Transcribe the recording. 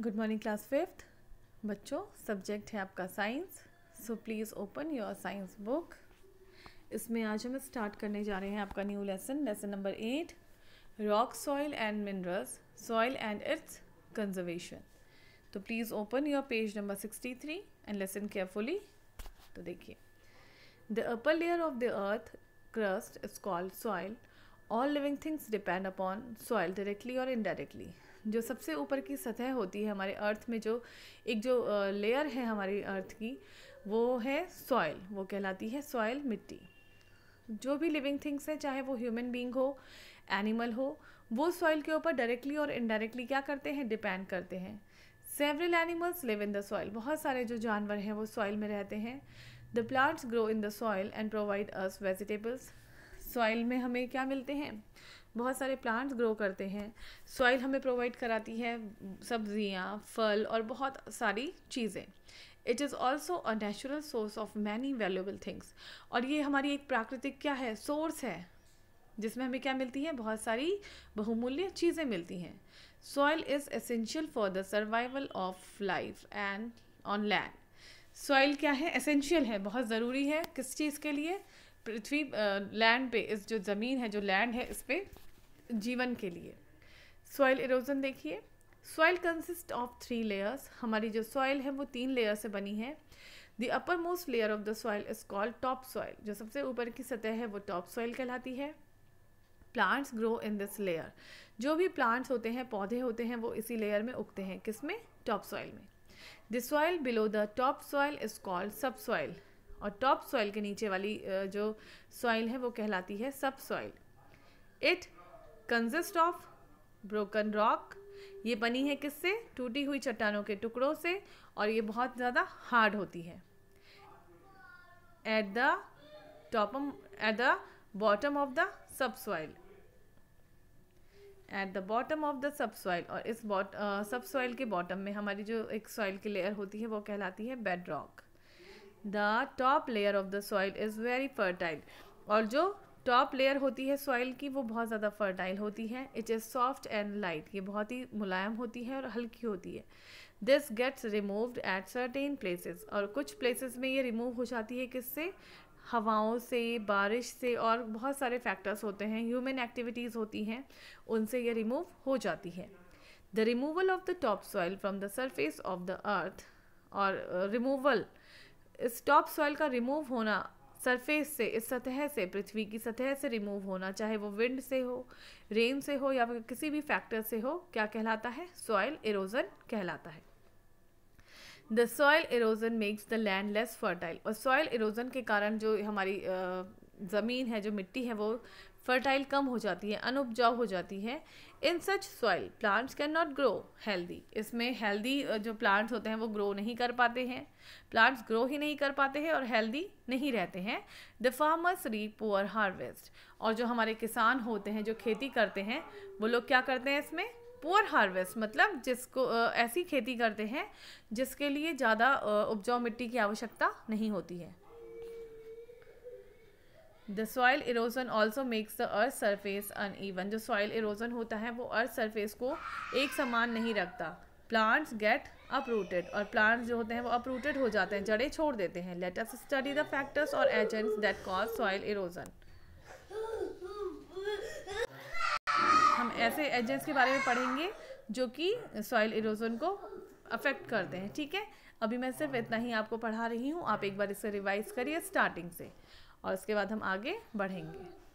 good morning class fifth बच्चों subject है आपका science so please open your science book इसमें आज हम स्टार्ट करने जा रहे हैं आपका new lesson lesson number eight rock soil and minerals soil and its conservation तो please open your page number sixty three and lesson carefully तो देखिए the upper layer of the earth crust is called soil all living things depend upon soil directly और indirectly जो सबसे ऊपर की सतह होती है हमारे अर्थ में जो एक जो लेयर है हमारी अर्थ की वो है सॉइल वो कहलाती है सॉइल मिट्टी जो भी लिविंग थिंग्स हैं चाहे वो ह्यूमन बींग हो एनिमल हो वो सॉइल के ऊपर डायरेक्टली और इनडायरेक्टली क्या करते हैं डिपेंड करते हैं several animals live in the soil बहुत सारे जो जानवर हैं वो सॉइल में रहते हैं the plants grow in the soil and provide us vegetables soil में हमें क्या मिलते हैं बहुत सारे प्लांट्स ग्रो करते हैं सॉइल हमें प्रोवाइड कराती है सब्जियाँ फल और बहुत सारी चीज़ें it is also a natural source of many valuable things और ये हमारी एक प्राकृतिक क्या है सोर्स है जिसमें हमें क्या मिलती है बहुत सारी बहुमूल्य चीज़ें मिलती हैं soil is essential for the survival of life and on land soil क्या है एसेंशियल है बहुत ज़रूरी है किस चीज़ के लिए पृथ्वी लैंड पे इस जो ज़मीन है जो लैंड है इस पर जीवन के लिए सॉइल इरोजन देखिए soil consist of three layers हमारी जो सॉइल है वो तीन लेयर से बनी है the uppermost layer of the soil is called top soil जो सबसे ऊपर की सतह है वो टॉप सॉइल कहलाती है plants grow in this layer जो भी प्लांट्स होते हैं पौधे होते हैं वो इसी लेयर में उगते हैं किस में टॉप सॉइल में the soil below the top soil is called sub soil और टॉप सॉइल के नीचे वाली जो सॉइल है वो कहलाती है sub soil it consist of broken rock ये बनी है किससे टूटी हुई चट्टानों के टुकड़ों से और ये बहुत ज़्यादा हार्ड होती है at the top at the bottom of the sub soil at the bottom of the sub soil और इस बॉट सब सॉइल के बॉटम में हमारी जो एक सॉइल की लेयर होती है वो कहलाती है bed rock the top layer of the soil is very fertile और जो टॉप लेयर होती है सॉइल की वो बहुत ज़्यादा फर्टाइल होती है it is soft and light ये बहुत ही मुलायम होती है और हल्की होती है this gets removed at certain places और कुछ प्लेसेस में ये रिमूव हो जाती है किससे हवाओं से बारिश से और बहुत सारे फैक्टर्स होते हैं ह्यूमन एक्टिविटीज़ होती हैं उनसे ये रिमूव हो जाती है the removal of the top soil from the surface of the earth और रिमूवल uh, इस टॉप सॉइल का रिमूव होना सरफेस से इस सतह से पृथ्वी की सतह से रिमूव होना चाहे वो विंड से हो रेन से हो या फिर किसी भी फैक्टर से हो क्या कहलाता है सॉइल इरोजन कहलाता है the soil erosion makes the land less fertile और सॉइल इरोजन के कारण जो हमारी ज़मीन है जो मिट्टी है वो फर्टाइल कम हो जाती है अनुपजाऊ हो जाती है in such soil plants can not grow healthy इसमें हेल्दी जो प्लांट्स होते हैं वो ग्रो नहीं कर पाते हैं प्लांट्स ग्रो ही नहीं कर पाते हैं और हेल्दी नहीं रहते हैं the farmers reap poor harvest और जो हमारे किसान होते हैं जो खेती करते हैं वो लोग क्या करते हैं इसमें पुअर हार्वेस्ट मतलब जिसको ऐसी खेती करते हैं जिसके लिए ज़्यादा उपजाऊ मिट्टी की आवश्यकता नहीं होती है the soil erosion also makes the earth surface even जो सॉइल इरोजन होता है वो अर्थ सरफेस को एक समान नहीं रखता प्लांट्स गेट अपरूटेड और प्लांट्स जो होते हैं वो अपरूटेड हो जाते हैं जड़ें छोड़ देते हैं let us study the factors और agents that cause soil erosion हम ऐसे एजेंट्स के बारे में पढ़ेंगे जो कि सॉइल इरोजन को अफेक्ट करते हैं ठीक है अभी मैं सिर्फ इतना ही आपको पढ़ा रही हूँ आप एक बार इसे रिवाइज करिए स्टार्टिंग से और उसके बाद हम आगे बढ़ेंगे